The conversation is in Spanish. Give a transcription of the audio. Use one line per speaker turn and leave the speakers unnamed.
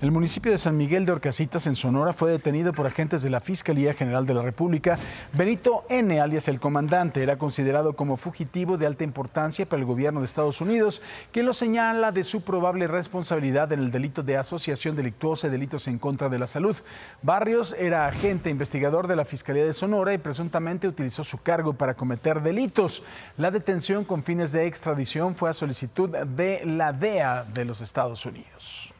El municipio de San Miguel de Orcasitas, en Sonora, fue detenido por agentes de la Fiscalía General de la República. Benito N., alias el comandante, era considerado como fugitivo de alta importancia para el gobierno de Estados Unidos, quien lo señala de su probable responsabilidad en el delito de asociación delictuosa y delitos en contra de la salud. Barrios era agente investigador de la Fiscalía de Sonora y presuntamente utilizó su cargo para cometer delitos. La detención con fines de extradición fue a solicitud de la DEA de los Estados Unidos.